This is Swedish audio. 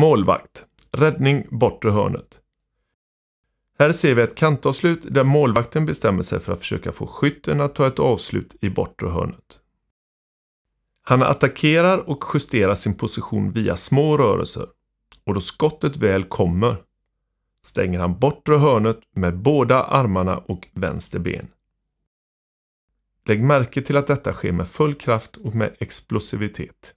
Målvakt. Räddning bortre hörnet. Här ser vi ett kantavslut där målvakten bestämmer sig för att försöka få skytten att ta ett avslut i bortre hörnet. Han attackerar och justerar sin position via små rörelser och då skottet väl kommer stänger han bortre hörnet med båda armarna och vänster ben. Lägg märke till att detta sker med full kraft och med explosivitet.